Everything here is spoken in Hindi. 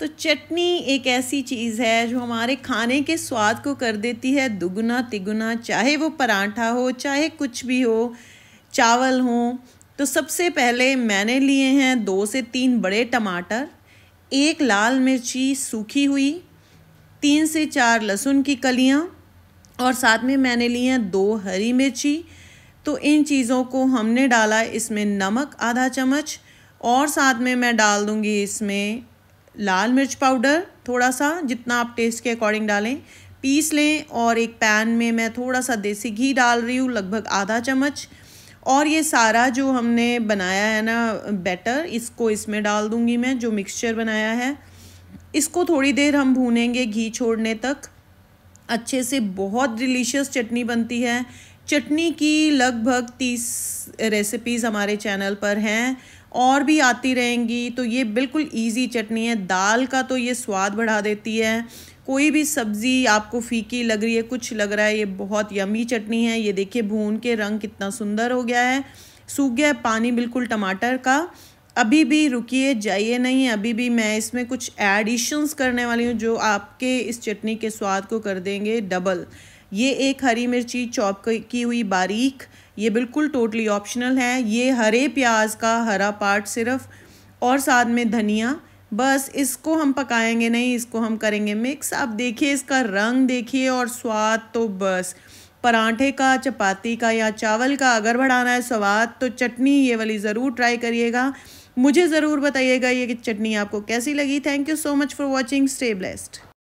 तो चटनी एक ऐसी चीज़ है जो हमारे खाने के स्वाद को कर देती है दुगुना तिगुना चाहे वो पराठा हो चाहे कुछ भी हो चावल हो तो सबसे पहले मैंने लिए हैं दो से तीन बड़े टमाटर एक लाल मिर्ची सूखी हुई तीन से चार लहसुन की कलियाँ और साथ में मैंने लिए हैं दो हरी मिर्ची तो इन चीज़ों को हमने डाला इसमें नमक आधा चम्मच और साथ में मैं डाल दूँगी इसमें लाल मिर्च पाउडर थोड़ा सा जितना आप टेस्ट के अकॉर्डिंग डालें पीस लें और एक पैन में मैं थोड़ा सा देसी घी डाल रही हूँ लगभग आधा चम्मच और ये सारा जो हमने बनाया है ना बैटर इसको इसमें डाल दूँगी मैं जो मिक्सचर बनाया है इसको थोड़ी देर हम भूनेंगे घी छोड़ने तक अच्छे से बहुत डिलीशियस चटनी बनती है चटनी की लगभग तीस रेसिपीज़ हमारे चैनल पर हैं और भी आती रहेंगी तो ये बिल्कुल इजी चटनी है दाल का तो ये स्वाद बढ़ा देती है कोई भी सब्ज़ी आपको फीकी लग रही है कुछ लग रहा है ये बहुत यमी चटनी है ये देखिए भून के रंग कितना सुंदर हो गया है सूख गया है पानी बिल्कुल टमाटर का अभी भी रुकिए जाइए नहीं अभी भी मैं इसमें कुछ एडिशंस करने वाली हूँ जो आपके इस चटनी के स्वाद को कर देंगे डबल ये एक हरी मिर्ची चॉप की हुई बारीक ये बिल्कुल टोटली ऑप्शनल है ये हरे प्याज का हरा पार्ट सिर्फ और साथ में धनिया बस इसको हम पकाएंगे नहीं इसको हम करेंगे मिक्स आप देखिए इसका रंग देखिए और स्वाद तो बस पराठे का चपाती का या चावल का अगर बढ़ाना है स्वाद तो चटनी ये वाली ज़रूर ट्राई करिएगा मुझे ज़रूर बताइएगा ये कि चटनी आपको कैसी लगी thank you so much for watching stay blessed